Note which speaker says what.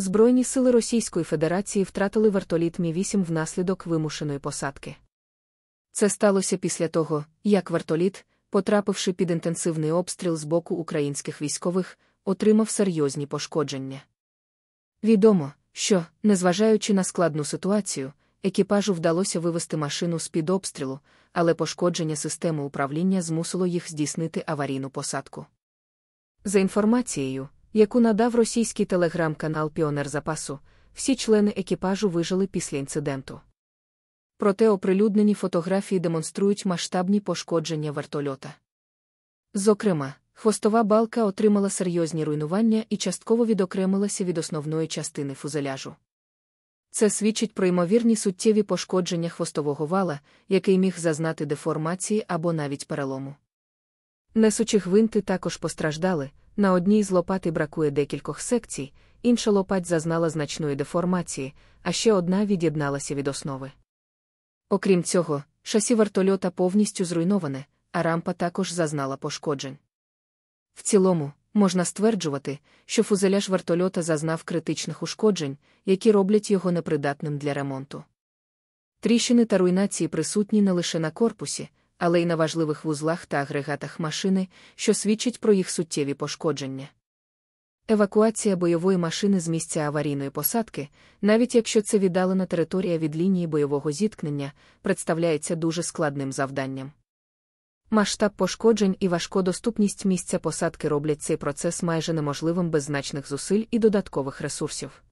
Speaker 1: Збройні сили Російської Федерації втратили вертоліт Мі-8 внаслідок вимушеної посадки. Це сталося після того, як вертоліт, потрапивши під інтенсивний обстріл з боку українських військових, отримав серйозні пошкодження. Відомо, що, незважаючи на складну ситуацію, екіпажу вдалося вивести машину з під обстрілу, але пошкодження системи управління змусило їх здійснити аварійну посадку. За інформацією, яку надав російський телеграм-канал Піонер Запасу, всі члени екіпажу вижили після інциденту. Проте оприлюднені фотографії демонструють масштабні пошкодження вертольота. Зокрема, хвостова балка отримала серйозні руйнування і частково відокремилася від основної частини фузеляжу. Це свідчить про ймовірні суттєві пошкодження хвостового вала, який міг зазнати деформації або навіть перелому. Несучі гвинти також постраждали, на одній з лопати бракує декількох секцій, інша лопать зазнала значної деформації, а ще одна від'єдналася від основи. Окрім цього, шасі вертольота повністю зруйноване, а рампа також зазнала пошкоджень. В цілому, можна стверджувати, що фузеляж вертольота зазнав критичних ушкоджень, які роблять його непридатним для ремонту. Тріщини та руйнації присутні не лише на корпусі але й на важливих вузлах та агрегатах машини, що свідчить про їх суттєві пошкодження. Евакуація бойової машини з місця аварійної посадки, навіть якщо це віддалена територія від лінії бойового зіткнення, представляється дуже складним завданням. Масштаб пошкоджень і важкодоступність місця посадки роблять цей процес майже неможливим без значних зусиль і додаткових ресурсів.